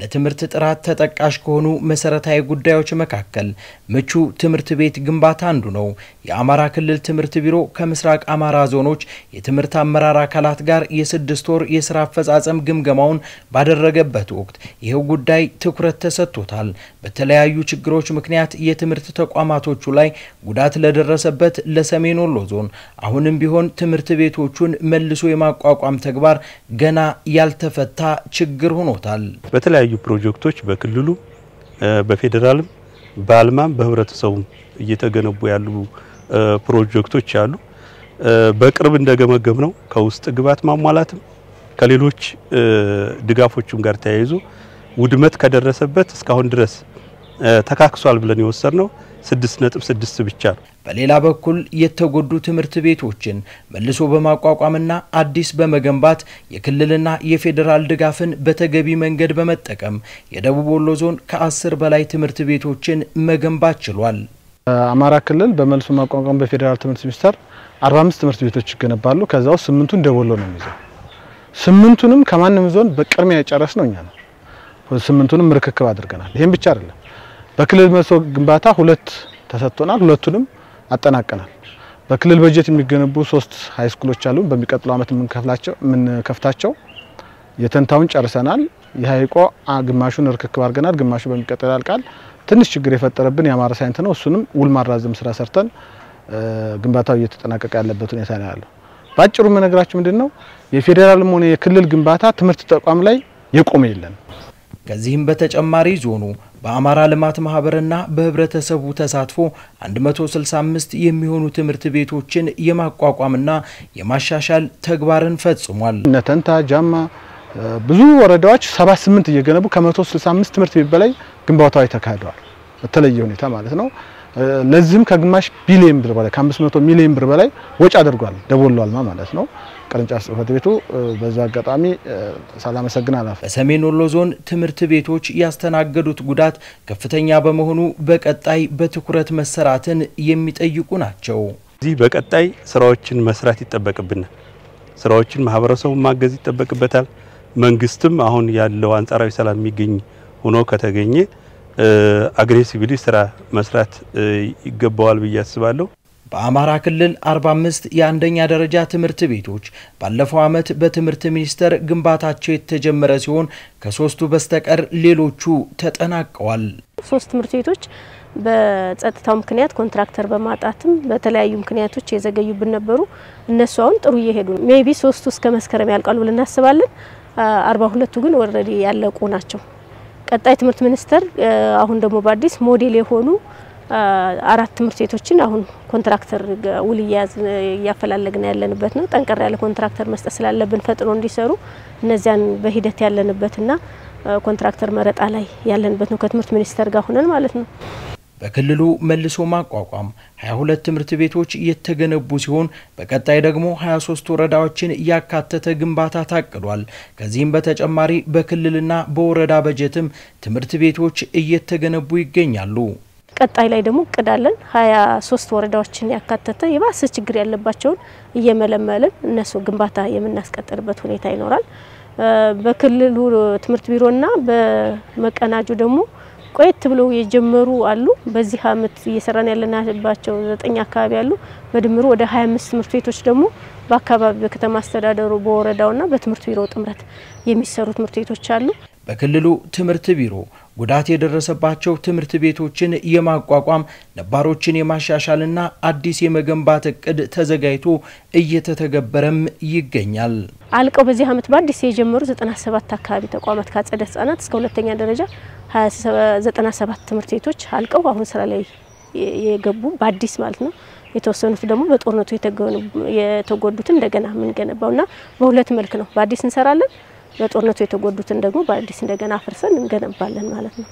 ለትምህርት ጥራት ተጠቃሽ ከሆኑ መሰረታዊ ጉዳዮች መካከል ምቹ ትምህርት ቤት ግንባታ አንዱ ነው። የአማራ ክልል ትምህርት ቢሮ ከምስራቅ አማራ ዞኖች የትምህርት አመራር አካላት ጋር የስድስት ወር የስራ አፈጻጸም ግምገማውን ባደረገበት ወቅት ይህው ጉዳይ ትኩረት ተሰጥቶታል። በተለያዩ ችግሮች ምክንያት የትምህርት ተቋማቶቹ ላይ ጉዳት ለደረሰበት ለሰሜን ወሎ ዞን አሁንም ቢሆን ትምህርት ቤቶቹን መልሶ የማቋቋም ተግባር ገና ያልተፈታ ችግር ሆኖታል። የተለያዩ ፕሮጀክቶች በክልሉ በፌዴራልም በአልማም በህብረተሰቡም እየተገነቡ ያሉ ፕሮጀክቶች አሉ። በቅርብ እንደገመገም ነው ከውስጥ ግብዓት ማሟላትም ከሌሎች ድጋፎችም ጋር ተያይዞ ውድመት ከደረሰበት እስካሁን ድረስ ተካክሷል ብለን የወሰድነው ስድስት ነጥብ ስድስት ብቻ ነው። በሌላ በኩል የተጎዱ ትምህርት ቤቶችን መልሶ በማቋቋምና አዲስ በመገንባት የክልልና የፌዴራል ድጋፍን በተገቢ መንገድ በመጠቀም የደቡብ ወሎ ዞን ከአስር በላይ ትምህርት ቤቶችን መገንባት ችሏል። አማራ ክልል በመልሶ ማቋቋም በፌዴራል ትምህርት ሚኒስቴር 45 ትምህርት ቤቶች ይገነባሉ። ከዛው ስምንቱን ደቡብ ወሎ ነው የሚይዘው። ስምንቱንም ከማንም ዞን በቅድሚያ የጨረስ ነው እኛ ነው። ስምንቱንም ርክክብ አድርገናል። ይህም ብቻ አይደለም በክልል መልሶ ግንባታ ሁለት ተሰጥቶናል። ሁለቱንም አጠናቀናል። በክልል በጀት የሚገነቡ ሶስት ሃይስኩሎች አሉ። በሚቀጥለው አመት የምንከፍላቸው የምንከፍታቸው የተንታውን ጨርሰናል። የሀይቆ ግማሹን እርክክብ አድርገናል። ግማሹ በሚቀጥለው ያልቃል። ትንሽ ችግር የፈጠረብን የአማራ ሳይንት ነው። እሱንም ውል ማራዘም ስራ ሰርተን ግንባታው እየተጠናቀቀ ያለበት ሁኔታ ነው ያለው። በአጭሩ መነግራችሁ ምንድን ነው የፌዴራልም ሆነ የክልል ግንባታ ትምህርት ተቋም ላይ የቆመ የለን። ከዚህም በተጨማሪ ዞኑ በአማራ ልማት ማህበርና በህብረተሰቡ ተሳትፎ 165 የሚሆኑ ትምህርት ቤቶችን የማቋቋምና የማሻሻል ተግባርን ፈጽሟል። ነተንታ፣ ጃማ፣ ብዙ ወረዳዎች 78 እየገነቡ ከ165 ትምህርት ቤት በላይ ግንባታው ተካሂደዋል። በተለየ ሁኔታ ማለት ነው። ለዚህም ከግማሽ ቢሊዮን ብር በላይ ከ500 ሚሊዮን ብር በላይ ወጪ አድርጓል ደቦሎ ማለት ነው። ቅርንጫፍ ጽህፈት ቤቱ በዛ አጋጣሚ ሳላመሰግን አላፍ። በሰሜን ወሎ ዞን ትምህርት ቤቶች ያስተናገዱት ጉዳት ከፍተኛ በመሆኑ በቀጣይ በትኩረት መሰራትን የሚጠይቁ ናቸው። እዚህ በቀጣይ ስራዎችን መስራት ይጠበቅብናል። ስራዎችን ማህበረሰቡ ማገዝ ይጠበቅበታል። መንግስትም አሁን ያለው አንጻራዊ ሰላም የሚገኝ ሆኖ ከተገኘ አግሬሲቭሊ ስራ መስራት ይገባዋል ብዬ አስባለሁ። በአማራ ክልል 45 የአንደኛ ደረጃ ትምህርት ቤቶች ባለፈው ዓመት በትምህርት ሚኒስቴር ግንባታቸው የተጀመረ ሲሆን ከሶስቱ በስተቀር ሌሎቹ ተጠናቀዋል። ሶስት ትምህርት ቤቶች በጸጥታው ምክንያት ኮንትራክተር በማጣትም በተለያዩ ምክንያቶች የዘገዩብን ነበሩ። እነሱ አሁን ጥሩ እየሄዱ ነው። ሜቢ ሶስቱ እስከ መስከረም ያልቃሉ ብለን እናስባለን። አርባ ሁለቱ ግን ወረዲ ያለቁ ናቸው። ቀጣይ ትምህርት ሚኒስቴር አሁን ደግሞ በአዲስ ሞዴል የሆኑ አራት ትምህርት ቤቶችን አሁን ኮንትራክተር ውል እያያዝ እያፈላለግን ያለንበት ነው። ጠንቀር ያለ ኮንትራክተር መስጠት ስላለብን ፈጥኖ እንዲሰሩ እነዚያን በሂደት ያለንበትና ኮንትራክተር መረጣ ላይ ያለንበት ነው። ከትምህርት ሚኒስቴር ጋር ሆነን ማለት ነው። በክልሉ መልሶ ማቋቋም 22 ትምህርት ቤቶች እየተገነቡ ሲሆን በቀጣይ ደግሞ 23 ወረዳዎችን እያካተተ ግንባታ ታቅዷል። ከዚህም በተጨማሪ በክልልና በወረዳ በጀትም ትምህርት ቤቶች እየተገነቡ ይገኛሉ። ቀጣይ ላይ ደግሞ እቅዳለን 23 ወረዳዎችን ያካተተ የባሰ ችግር ያለባቸውን እየመለመልን እነሱ ግንባታ የምናስቀጥልበት ሁኔታ ይኖራል። በክልሉ ትምህርት ቢሮና በመቀናጁ ደግሞ ቆየት ብለው የጀመሩ አሉ። በዚህ አመት እየሰራን ያለናባቸው ዘጠኝ አካባቢ አሉ። በድምሩ ወደ 25 ትምህርት ቤቶች ደግሞ በአካባቢ በከተማ አስተዳደሩ በወረዳውና በትምህርት ቢሮ ጥምረት የሚሰሩ ትምህርት ቤቶች አሉ። በክልሉ ትምህርት ቢሮ ጉዳት የደረሰባቸው ትምህርት ቤቶችን የማቋቋም ነባሮችን የማሻሻልና አዲስ የመገንባት እቅድ ተዘጋጅቶ እየተተገበረም ይገኛል። አልቀው በዚህ አመት በአዲስ የጀመሩ 97 አካባቢ ተቋማት ከአጸደ ህጻናት እስከ ሁለተኛ ደረጃ ሰባት ትምህርት ቤቶች አልቀው አሁን ስራ ላይ የገቡ በአዲስ ማለት ነው። የተወሰኑት ደግሞ በጦርነቱ የተጎዱትን እንደገና እና በሁለት መልክ ነው። በአዲስ እንሰራለን፣ በጦርነቱ የተጎዱትን ደግሞ በአዲስ እንደገና አፍርሰን እንገነባለን ማለት ነው።